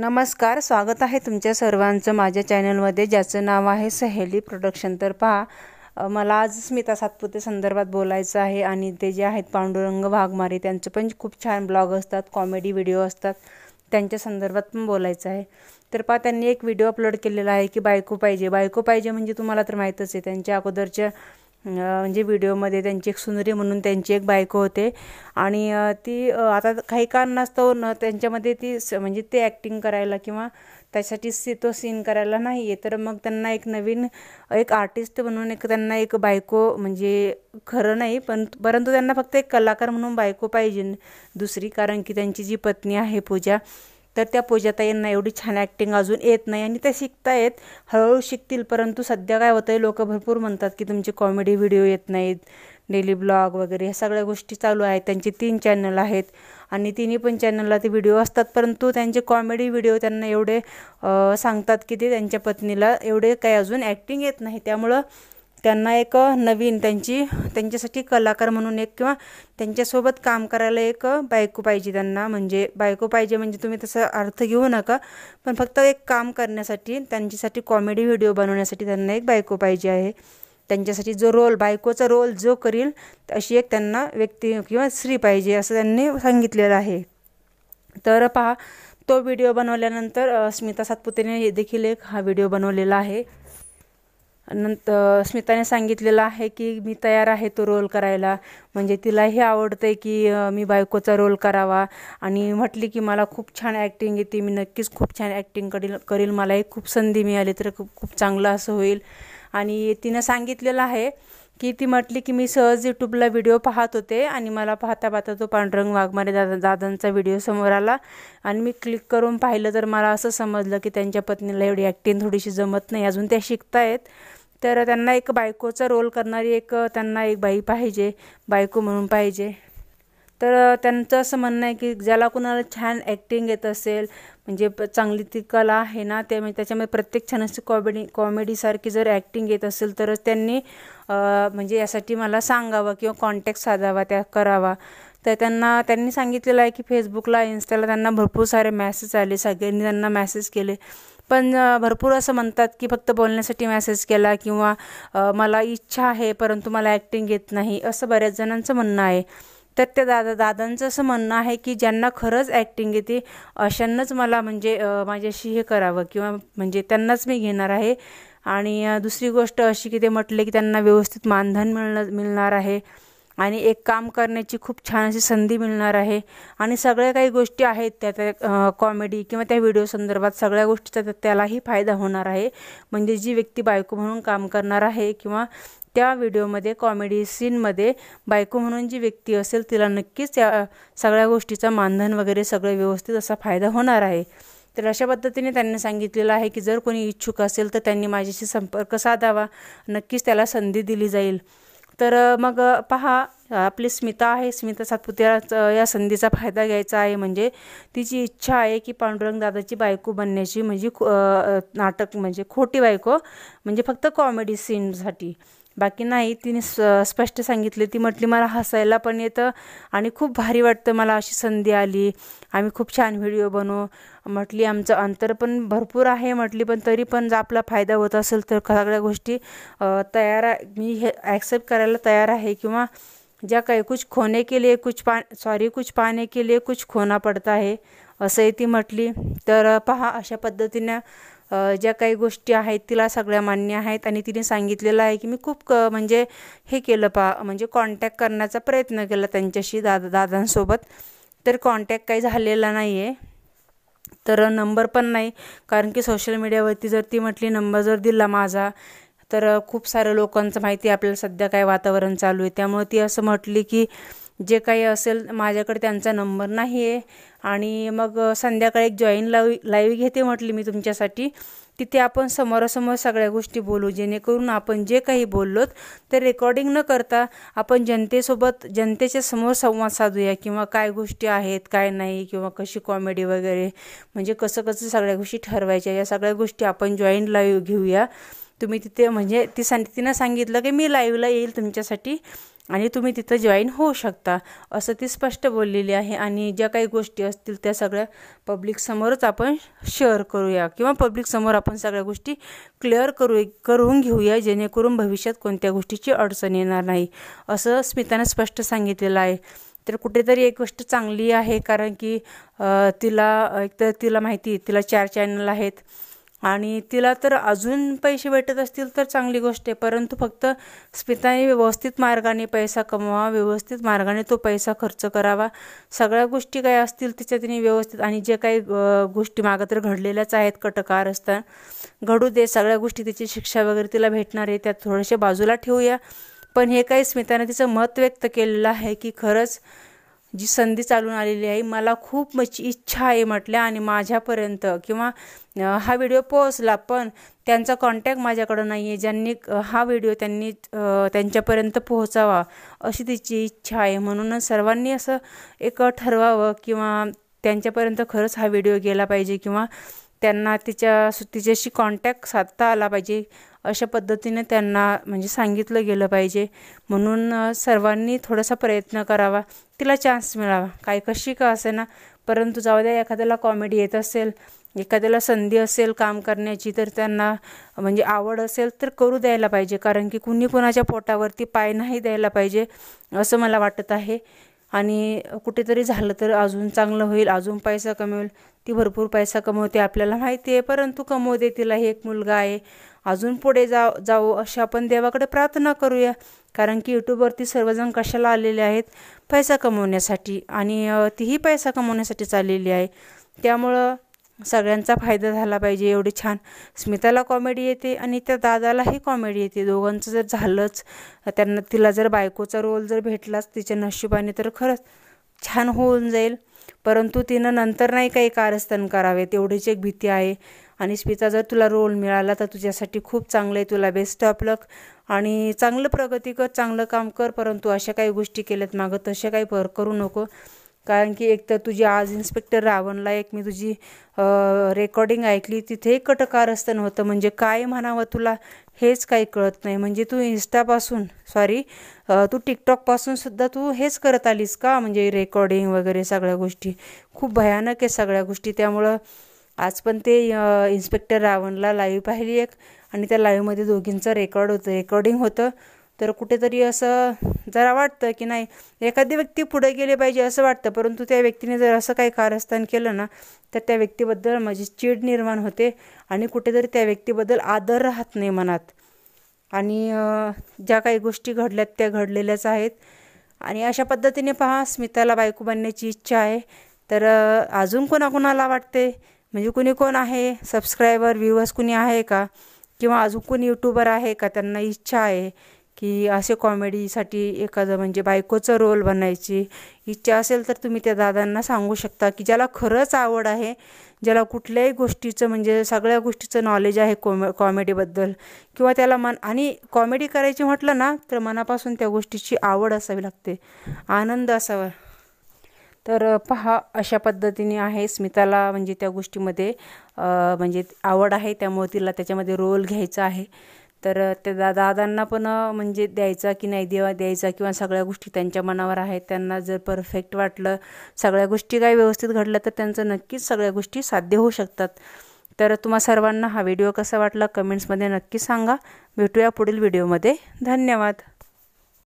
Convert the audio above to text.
नमस्कार स्वागत आहे तुमच्या सर्वांचं माझ्या चॅनलमध्ये ज्याचं नाव आहे सहेली प्रोडक्शन तर पहा मला आज स्मिता सातपुते संदर्भात बोलायचं आहे आणि ते जे आहेत पांडुरंग वाघमारे त्यांचं पण खूप छान ब्लॉग असतात कॉमेडी व्हिडिओ असतात त्यांच्या संदर्भात पण बोलायचं आहे तर पहा त्यांनी एक व्हिडिओ अपलोड केलेला आहे की बायको पाहिजे बायको पाहिजे म्हणजे तुम्हाला तर माहीतच आहे त्यांच्या अगोदरच्या म्हणजे व्हिडिओमध्ये त्यांची एक सुंदरी म्हणून त्यांची एक बायको होते आणि ती आता काही कारणास्तव न त्यांच्यामध्ये ती म्हणजे ते ॲक्टिंग करायला किंवा त्यासाठी सी तो सीन करायला नाही आहे तर मग त्यांना एक नवीन एक आर्टिस्ट म्हणून एक त्यांना एक बायको म्हणजे खरं नाही पण परंतु त्यांना फक्त एक कलाकार म्हणून बायको पाहिजे दुसरी कारण की त्यांची जी पत्नी आहे पूजा तर त्या पूजाता यांना एवढी छान ॲक्टिंग अजून येत नाही आणि त्या शिकतायत हळूहळू शिकतील परंतु सध्या काय होतं आहे लोक भरपूर म्हणतात की तुमचे कॉमेडी व्हिडिओ येत नाहीत डेली ब्लॉग वगैरे ह्या सगळ्या गोष्टी चालू आहेत त्यांचे तीन चॅनल आहेत आणि तिन्ही पण चॅनलला ते व्हिडिओ असतात परंतु त्यांचे कॉमेडी व्हिडिओ त्यांना एवढे सांगतात की ते त्यांच्या पत्नीला एवढे काही अजून ॲक्टिंग येत नाही त्यामुळं त्यांना एक नवीन त्यांची त्यांच्यासाठी कलाकार म्हणून एक किंवा त्यांच्यासोबत काम करायला एक बायको पाहिजे त्यांना म्हणजे बायको पाहिजे म्हणजे तुम्ही तसा अर्थ घेऊ नका पण फक्त एक काम करण्यासाठी त्यांच्यासाठी कॉमेडी व्हिडिओ बनवण्यासाठी त्यांना एक बायको पाहिजे आहे त्यांच्यासाठी जो रोल बायकोचा रोल जो करील अशी एक त्यांना व्यक्ती किंवा स्त्री पाहिजे असं त्यांनी सांगितलेलं आहे तर पहा तो व्हिडिओ बनवल्यानंतर स्मिता सातपुतेने देखील एक हा व्हिडिओ बनवलेला आहे नंतर स्मिताने सांगितलेलं आहे की मी तयार आहे तो रोल करायला म्हणजे तिलाही आवडतं आहे की मी बायकोचा रोल करावा आणि म्हटली की मला खूप छान ॲक्टिंग येते मी नक्कीच खूप छान ॲक्टिंग करील करील मला खूप संधी मिळाली तर खूप खूप चांगलं असं होईल आणि तिनं सांगितलेलं आहे की ती म्हटली की मी सहज यूट्यूबला व्हिडिओ पाहत होते आणि मला पाहता पाहता तो पांडुरंग वाघमारे दादा दादांचा व्हिडिओ समोर आला आणि मी क्लिक करून पाहिलं तर मला असं समजलं की त्यांच्या पत्नीला एवढी ॲक्टिंग थोडीशी जमत नाही अजून त्या शिकतायत तर त्यांना एक बायकोचा रोल करणारी एक त्यांना एक बाई पाहिजे बायको म्हणून पाहिजे तर त्यांचं असं म्हणणं आहे की ज्याला कुणाला छान ॲक्टिंग येत असेल म्हणजे चांगली ती कला आहे ना ते म्हणजे त्याच्यामध्ये प्रत्येक छान अशी कॉमेडी कॉमेडीसारखी जर ॲक्टिंग येत असेल तरच त्यांनी म्हणजे यासाठी मला सांगावं किंवा कॉन्टॅक्ट साधावा त्या करावा तर त्यांना त्यांनी सांगितलेलं आहे की फेसबुकला इन्स्टाला त्यांना भरपूर सारे मॅसेज आले सगळ्यांनी त्यांना मॅसेज केले पण भरपूर असं म्हणतात की फक्त बोलण्यासाठी मेसेज केला किंवा मला इच्छा आहे परंतु मला ॲक्टिंग येत नाही असं बऱ्याच जणांचं म्हणणं आहे तर त्या दादा दादांचं असं म्हणणं आहे की ज्यांना खरंच ॲक्टिंग येते अशांनाच मला म्हणजे माझ्याशी हे करावं किंवा म्हणजे त्यांनाच मी घेणार आहे आणि दुसरी गोष्ट अशी की ते म्हटले की त्यांना व्यवस्थित मानधन मिळणं मिळणार आहे आणि एक काम करण्याची खूप छान अशी संधी मिळणार आहे आणि सगळ्या काही गोष्टी आहेत त्या त्या कॉमेडी किंवा त्या व्हिडिओ संदर्भात सगळ्या गोष्टीचा त्यालाही फायदा होणार आहे म्हणजे जी व्यक्ती बायको म्हणून काम करणार आहे किंवा त्या व्हिडिओमध्ये कॉमेडी सीनमध्ये बायको म्हणून जी व्यक्ती असेल तिला नक्कीच त्या सगळ्या गोष्टीचा मानधन वगैरे सगळं व्यवस्थित असा फायदा होणार आहे तर अशा पद्धतीने त्यांनी सांगितलेलं आहे की जर कोणी इच्छुक असेल तर त्यांनी माझ्याशी संपर्क साधावा नक्कीच त्याला संधी दिली जाईल तर मग पहा आपली स्मिता आहे स्मिता सातपुतेला या संधीचा फायदा घ्यायचा आहे म्हणजे तिची इच्छा आहे की पांडुरंग दादाची बायको बनण्याची म्हणजे नाटक म्हणजे खोटी बायको म्हणजे फक्त कॉमेडी सीनसाठी बाकी नाही तिने स्पष्ट सांगितले ती म्हटली मला हसायला पण येतं आणि खूप भारी वाटतं मला अशी संधी आली आम्ही खूप छान व्हिडिओ बनवू म्हटली आमचं अंतर पण भरपूर आहे म्हटली पण तरी पण जर आपला फायदा होत असेल तर सगळ्या गोष्टी तयार मी हे ॲक्सेप्ट करायला तयार आहे किंवा ज्या काही कुछ खोने के लिए कुछ पा सॉरी कुछ पाने के लिए कुछ खोना पडता आहे असंही ती म्हटली तर पहा अशा पद्धतीने ज्या काही गोष्टी आहेत तिला सगळ्या मान्य आहेत आणि तिने सांगितलेलं आहे की मी खूप क म्हणजे हे केलं पा म्हणजे कॉन्टॅक्ट करण्याचा प्रयत्न केला त्यांच्याशी दादा दादांसोबत तर कॉन्टॅक्ट काही झालेला नाही आहे तर नंबर पण नाही कारण की सोशल मीडियावरती जर ती म्हटली नंबर जर दिला माझा तर खूप साऱ्या लोकांचं माहिती आपल्याला सध्या काय वातावरण चालू आहे त्यामुळे ती असं म्हटली की जे काही असेल माझ्याकडे त्यांचा नंबर नाही आहे आणि मग संध्याकाळी एक जॉईन लाव लाईव्ह घेते म्हटली मी तुमच्यासाठी तिथे आपण समोरासमोर सगळ्या गोष्टी बोलू जेणेकरून आपण जे काही बोललोत ते रेकॉर्डिंग न करता आपण जनतेसोबत जनतेच्या समोर संवाद साधूया किंवा काय गोष्टी आहेत काय नाही किंवा कशी कॉमेडी वगैरे म्हणजे कसं कसं सगळ्या गोष्टी ठरवायच्या या सगळ्या गोष्टी आपण जॉईन लाईव्ह घेऊया तुम्ही तिथे म्हणजे ती सांग तिनं सांगितलं की मी लाईव्हला येईल तुमच्यासाठी आणि तुम्ही तिथं जॉईन होऊ शकता असं ती स्पष्ट बोललेली आहे आणि ज्या काही गोष्टी असतील त्या सगळ्या पब्लिकसमोरच आपण शेअर करूया किंवा पब्लिकसमोर आपण सगळ्या गोष्टी क्लिअर करू करून घेऊया जेणेकरून भविष्यात कोणत्या गोष्टीची अडचण येणार नाही असं स्मितानं स्पष्ट सांगितलेलं आहे तर कुठेतरी एक गोष्ट चांगली आहे कारण की तिला एक तर तिला माहिती तिला चार चॅनल आहेत आणि तिला तर अजून पैसे भेटत असतील तर चांगली गोष्ट आहे परंतु फक्त स्मिताने व्यवस्थित मार्गाने पैसा कमवा व्यवस्थित मार्गाने तो पैसा खर्च करावा सगळ्या गोष्टी काय असतील तिच्या तिने व्यवस्थित आणि जे काही गोष्टी मागं तर घडलेल्याच आहेत कटकार असता घडू दे सगळ्या गोष्टी तिची शिक्षा वगैरे तिला भेटणार आहे त्या थोडेसे बाजूला ठेवूया पण हे काही स्मिताने तिचं मत व्यक्त केलेलं आहे की खरंच जी संधी चालून आलेली आहे मला खूप मची इच्छा आहे म्हटल्या आणि माझ्यापर्यंत किंवा हा व्हिडिओ पोहोचला पण त्यांचा कॉन्टॅक्ट माझ्याकडं नाही आहे ज्यांनी हा व्हिडिओ त्यांनी त्यांच्यापर्यंत पोहोचावा अशी तिची इच्छा आहे म्हणून सर्वांनी असं एक ठरवावं किंवा त्यांच्यापर्यंत खरंच हा व्हिडिओ गेला पाहिजे किंवा त्यांना तिच्या तिच्याशी कॉन्टॅक्ट साधता आला पाहिजे अशा पद्धतीने त्यांना म्हणजे सांगितलं गेलं पाहिजे म्हणून सर्वांनी थोडासा प्रयत्न करावा तिला चान्स मिळावा काय कशी का असे ना परंतु जाऊ द्या एखाद्याला कॉमेडी येत असेल एखाद्याला संधी असेल काम करण्याची तर त्यांना म्हणजे आवड असेल तर करू द्यायला पाहिजे कारण की कुणी कुणाच्या पोटावरती पाय नाही द्यायला पाहिजे असं मला वाटत आहे आणि कुठेतरी झालं तर अजून चांगलं होईल अजून पैसा कमी होईल ती भरपूर पैसा कमवते आपल्याला माहिती आहे परंतु कमवते तिला हे एक मुलगा आहे अजून पुढे जा जाऊ अशी आपण देवाकडे प्रार्थना करूया कारण की यूट्यूबवरती सर्वजण कशाला आलेले आहेत पैसा कमवण्यासाठी आणि तीही पैसा कमवण्यासाठी चाललेली आहे त्यामुळं सगळ्यांचा फायदा झाला पाहिजे एवढी छान स्मिताला कॉमेडी येते आणि त्या दादालाही कॉमेडी येते दोघांचं जर झालंच त्यांना तिला जर बायकोचा रोल जर भेटलाच तिच्या नशिबाने तर खरंच छान होऊन जाईल परंतु तिनं नंतर नाही काही कारस्थान करावे तेवढीच एक भीती आहे आणि स्मिता जर तुला रोल मिळाला तर तुझ्यासाठी खूप चांगलं आहे तुला बेस्ट ऑफ लक आणि चांगलं प्रगती कर चांगलं काम कर परंतु अशा काही गोष्टी केल्यात मागं तशा काही पर करू नको कारण की एक तर तुझी आज इन्स्पेक्टर रावणला एक मी तुझी रेकॉर्डिंग ऐकली तिथे कटकार कटकारस्थान होतं म्हणजे काय म्हणावं तुला हेच काही कळत नाही म्हणजे तू इन्स्टापासून सॉरी तू टिकटॉकपासून सुद्धा तू हेच करत आलीस का म्हणजे रेकॉर्डिंग वगैरे सगळ्या गोष्टी खूप भयानक आहे सगळ्या गोष्टी त्यामुळं आज पण ते इन्स्पेक्टर रावणला लाईव्ह पाहिली एक आणि त्या लाईव्हमध्ये दोघींचं रेकॉर्ड होतं रेकॉर्डिंग होतं तर कुठेतरी असं जरा वाटतं की नाही एखादी व्यक्ती पुढे गेली पाहिजे असं वाटतं परंतु त्या व्यक्तीने जर असं काही कारस्थान केलं ना तर त्या व्यक्तीबद्दल माझी चीड निर्माण होते आणि कुठेतरी त्या व्यक्तीबद्दल आदर राहत नाही मनात आणि ज्या काही गोष्टी घडल्यात त्या घडलेल्याच आहेत आणि अशा पद्धतीने पहा स्मिताला बायको बनण्याची इच्छा आहे तर अजून कोणाकोणाला वाटते म्हणजे कुणी कोण आहे सबस्क्रायबर व्ह्यूवर्स कुणी आहे का किंवा अजून कोणी यूट्यूबर आहे का त्यांना इच्छा आहे की असे कॉमेडीसाठी एखादं म्हणजे बायकोचं रोल बनायची इच्छा असेल तर तुम्ही त्या दादांना सांगू शकता की ज्याला खरंच आवड आहे ज्याला कुठल्याही गोष्टीचं म्हणजे सगळ्या गोष्टीचं नॉलेज आहे कॉमे कॉमेडीबद्दल किंवा त्याला मन आणि कॉमेडी करायची म्हटलं ना तर मनापासून त्या गोष्टीची आवड असावी लागते आनंद असावा तर पहा अशा पद्धतीने आहे स्मिताला म्हणजे त्या गोष्टीमध्ये म्हणजे आवड आहे त्यामुळे तिला त्याच्यामध्ये रोल घ्यायचा आहे तर त्या दा दादांना पण म्हणजे द्यायचा की नाही देवा द्यायचा किंवा सगळ्या गोष्टी त्यांच्या मनावर आहेत त्यांना जर परफेक्ट वाटलं सगळ्या गोष्टी काय व्यवस्थित घडल्या तर त्यांचं नक्कीच सगळ्या गोष्टी साध्य होऊ शकतात तर तुम्हा सर्वांना हा व्हिडिओ कसा वाटला कमेंट्समध्ये नक्की सांगा भेटूया पुढील व्हिडिओमध्ये धन्यवाद